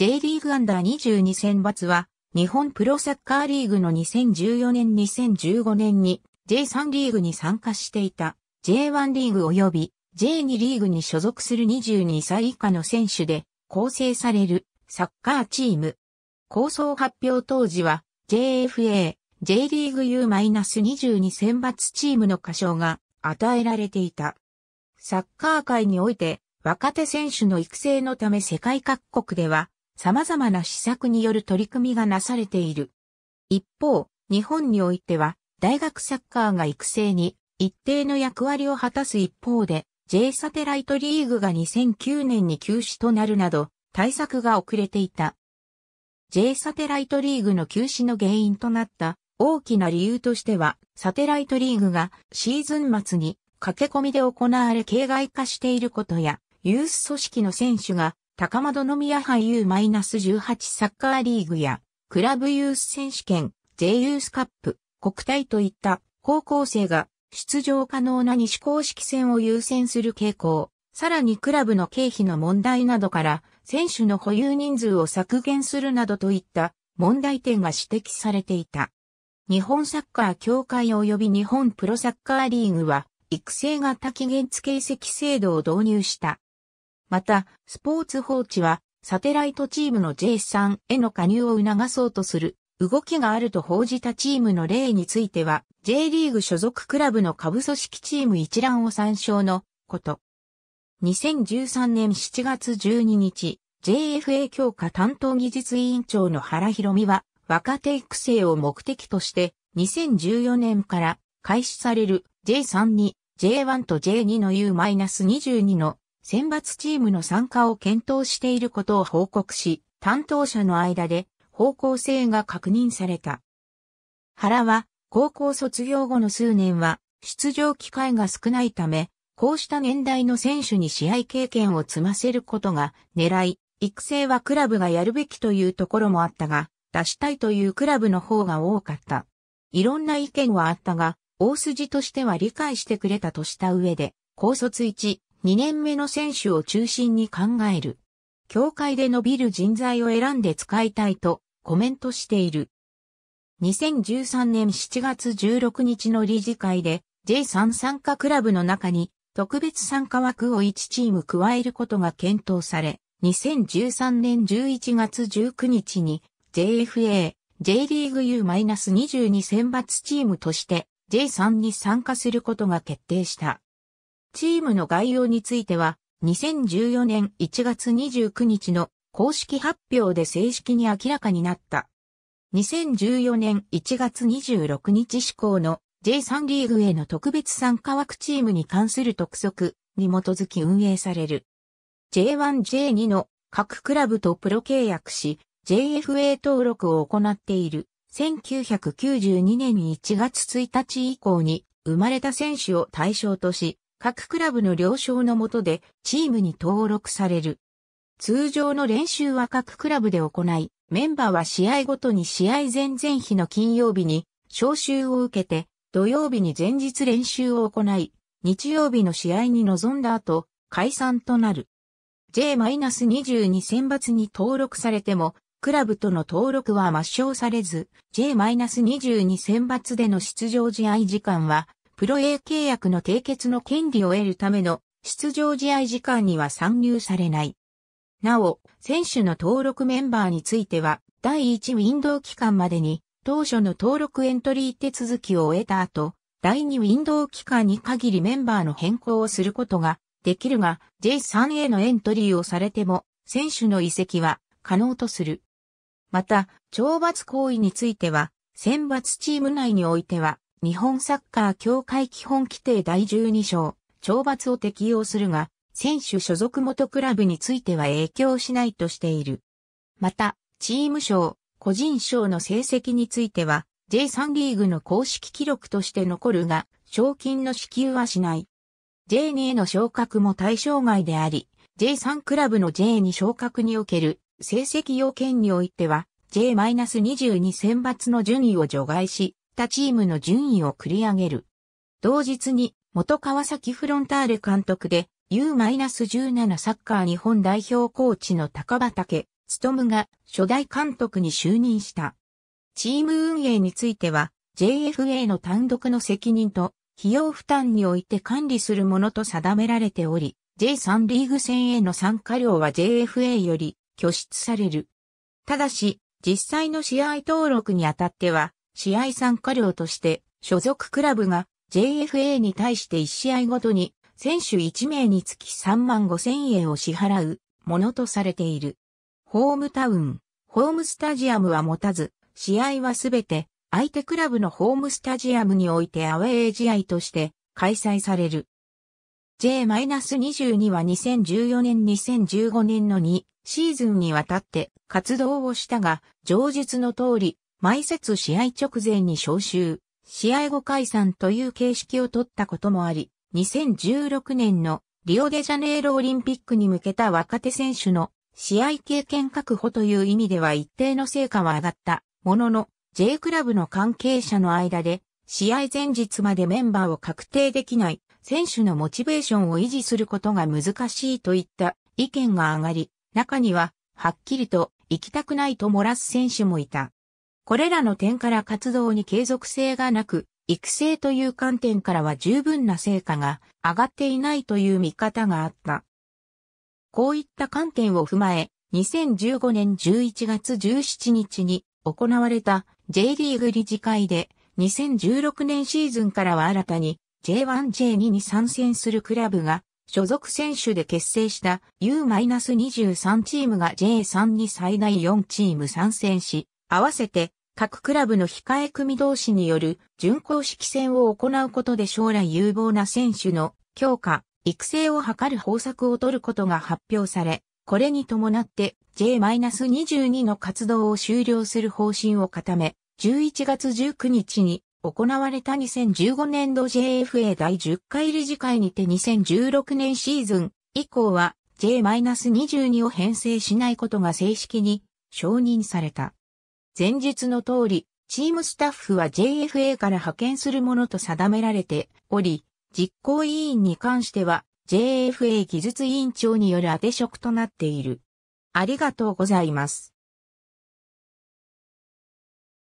J リーグアンダー22選抜は、日本プロサッカーリーグの2014年2015年に J3 リーグに参加していた J1 リーグ及び J2 リーグに所属する22歳以下の選手で構成されるサッカーチーム。構想発表当時は JFA、J リーグ U-22 選抜チームの歌唱が与えられていた。サッカー界において若手選手の育成のため世界各国では様々な施策による取り組みがなされている。一方、日本においては、大学サッカーが育成に一定の役割を果たす一方で、J サテライトリーグが2009年に休止となるなど、対策が遅れていた。J サテライトリーグの休止の原因となった大きな理由としては、サテライトリーグがシーズン末に駆け込みで行われ形骸化していることや、ユース組織の選手が高円宮杯 U-18 サッカーリーグや、クラブユース選手権、J ユースカップ、国体といった高校生が出場可能な西公式戦を優先する傾向、さらにクラブの経費の問題などから、選手の保有人数を削減するなどといった問題点が指摘されていた。日本サッカー協会及び日本プロサッカーリーグは、育成型期限付け移籍制度を導入した。また、スポーツ報知は、サテライトチームの J さんへの加入を促そうとする動きがあると報じたチームの例については、J リーグ所属クラブの下部組織チーム一覧を参照のこと。2013年7月12日、JFA 強化担当技術委員長の原博美は、若手育成を目的として、2014年から開始される J3 に J1 と J2 の U-22 の選抜チームの参加を検討していることを報告し、担当者の間で方向性が確認された。原は高校卒業後の数年は出場機会が少ないため、こうした年代の選手に試合経験を積ませることが狙い、育成はクラブがやるべきというところもあったが、出したいというクラブの方が多かった。いろんな意見はあったが、大筋としては理解してくれたとした上で、高卒1、2年目の選手を中心に考える。協会で伸びる人材を選んで使いたいとコメントしている。2013年7月16日の理事会で J3 参加クラブの中に特別参加枠を1チーム加えることが検討され、2013年11月19日に JFA、J リーグ U-22 選抜チームとして J3 に参加することが決定した。チームの概要については、2014年1月29日の公式発表で正式に明らかになった。2014年1月26日施行の J3 リーグへの特別参加枠チームに関する特則に基づき運営される。J1、J2 の各クラブとプロ契約し、JFA 登録を行っている1992年1月1日以降に生まれた選手を対象とし、各クラブの了承のもとでチームに登録される。通常の練習は各クラブで行い、メンバーは試合ごとに試合前々日の金曜日に招集を受けて、土曜日に前日練習を行い、日曜日の試合に臨んだ後、解散となる。J-22 選抜に登録されても、クラブとの登録は抹消されず、J-22 選抜での出場試合時間はプロ A 契約の締結の権利を得るための出場試合時間には参入されない。なお、選手の登録メンバーについては、第1ウィンドウ期間までに、当初の登録エントリー手続きを終えた後、第2ウィンドウ期間に限りメンバーの変更をすることができるが、J3 へのエントリーをされても、選手の移籍は可能とする。また、懲罰行為については、選抜チーム内においては、日本サッカー協会基本規定第12章、懲罰を適用するが、選手所属元クラブについては影響しないとしている。また、チーム賞、個人賞の成績については、J3 リーグの公式記録として残るが、賞金の支給はしない。J2 への昇格も対象外であり、J3 クラブの J2 昇格における成績要件においては、J-22 選抜の順位を除外し、ったチームの順位を繰り上げる。同日に元川崎フロンターレ監督で U-17 サッカー日本代表コーチの高畑務が初代監督に就任した。チーム運営については JFA の単独の責任と費用負担において管理するものと定められており、J3 リーグ戦への参加料は JFA より拠出される。ただし、実際の試合登録にあたっては、試合参加料として所属クラブが JFA に対して1試合ごとに選手1名につき3万5千円を支払うものとされている。ホームタウン、ホームスタジアムは持たず、試合はすべて相手クラブのホームスタジアムにおいてアウェー試合として開催される。J-22 は2014年2015年の2シーズンにわたって活動をしたが、上述の通り毎節試合直前に招集、試合後解散という形式を取ったこともあり、2016年のリオデジャネイロオリンピックに向けた若手選手の試合経験確保という意味では一定の成果は上がったものの、J クラブの関係者の間で、試合前日までメンバーを確定できない選手のモチベーションを維持することが難しいといった意見が上がり、中にははっきりと行きたくないと漏らす選手もいた。これらの点から活動に継続性がなく、育成という観点からは十分な成果が上がっていないという見方があった。こういった観点を踏まえ、2015年11月17日に行われた J リーグ理事会で2016年シーズンからは新たに J1J2 に参戦するクラブが所属選手で結成した U-23 チームが J3 に最大4チーム参戦し、合わせて各クラブの控え組同士による準公式戦を行うことで将来有望な選手の強化、育成を図る方策を取ることが発表され、これに伴って J-22 の活動を終了する方針を固め、11月19日に行われた2015年度 JFA 第10回理事会にて2016年シーズン以降は J-22 を編成しないことが正式に承認された。前述の通り、チームスタッフは JFA から派遣するものと定められており、実行委員に関しては JFA 技術委員長による当て職となっている。ありがとうございます。